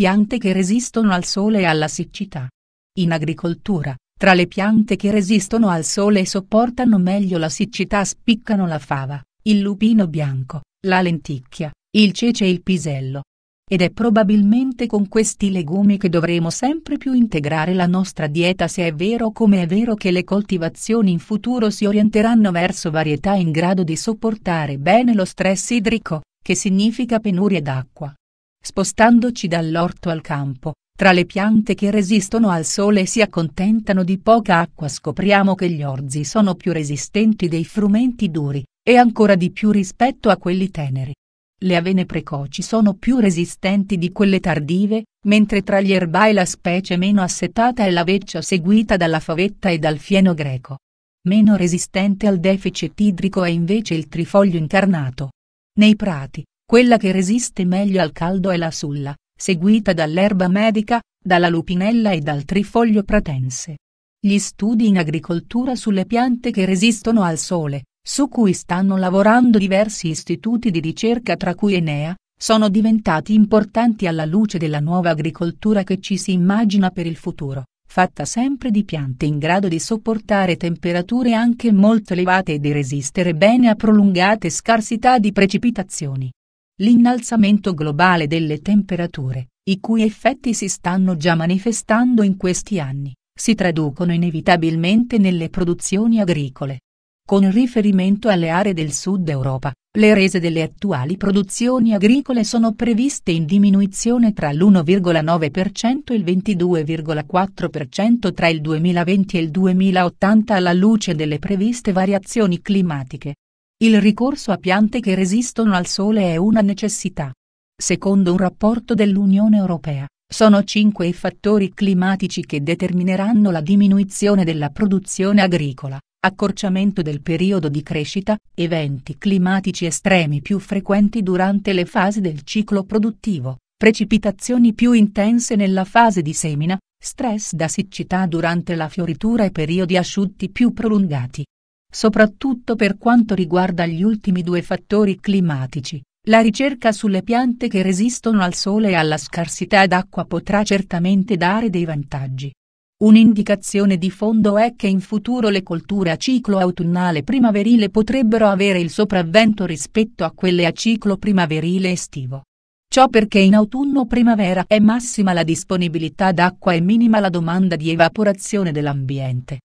Piante che resistono al sole e alla siccità. In agricoltura, tra le piante che resistono al sole e sopportano meglio la siccità spiccano la fava, il lupino bianco, la lenticchia, il cece e il pisello. Ed è probabilmente con questi legumi che dovremo sempre più integrare la nostra dieta se è vero come è vero che le coltivazioni in futuro si orienteranno verso varietà in grado di sopportare bene lo stress idrico, che significa penuria d'acqua spostandoci dall'orto al campo, tra le piante che resistono al sole e si accontentano di poca acqua scopriamo che gli orzi sono più resistenti dei frumenti duri, e ancora di più rispetto a quelli teneri. Le avene precoci sono più resistenti di quelle tardive, mentre tra gli erbai la specie meno assetata è la veccia seguita dalla favetta e dal fieno greco. Meno resistente al deficit idrico è invece il trifoglio incarnato. Nei prati, quella che resiste meglio al caldo è la sulla, seguita dall'erba medica, dalla lupinella e dal trifoglio pratense. Gli studi in agricoltura sulle piante che resistono al sole, su cui stanno lavorando diversi istituti di ricerca tra cui Enea, sono diventati importanti alla luce della nuova agricoltura che ci si immagina per il futuro, fatta sempre di piante in grado di sopportare temperature anche molto elevate e di resistere bene a prolungate scarsità di precipitazioni. L'innalzamento globale delle temperature, i cui effetti si stanno già manifestando in questi anni, si traducono inevitabilmente nelle produzioni agricole. Con riferimento alle aree del sud Europa, le rese delle attuali produzioni agricole sono previste in diminuzione tra l'1,9% e il 22,4% tra il 2020 e il 2080 alla luce delle previste variazioni climatiche, il ricorso a piante che resistono al sole è una necessità. Secondo un rapporto dell'Unione Europea, sono cinque i fattori climatici che determineranno la diminuzione della produzione agricola, accorciamento del periodo di crescita, eventi climatici estremi più frequenti durante le fasi del ciclo produttivo, precipitazioni più intense nella fase di semina, stress da siccità durante la fioritura e periodi asciutti più prolungati soprattutto per quanto riguarda gli ultimi due fattori climatici. La ricerca sulle piante che resistono al sole e alla scarsità d'acqua potrà certamente dare dei vantaggi. Un'indicazione di fondo è che in futuro le colture a ciclo autunnale primaverile potrebbero avere il sopravvento rispetto a quelle a ciclo primaverile estivo. Ciò perché in autunno-primavera è massima la disponibilità d'acqua e minima la domanda di evaporazione dell'ambiente,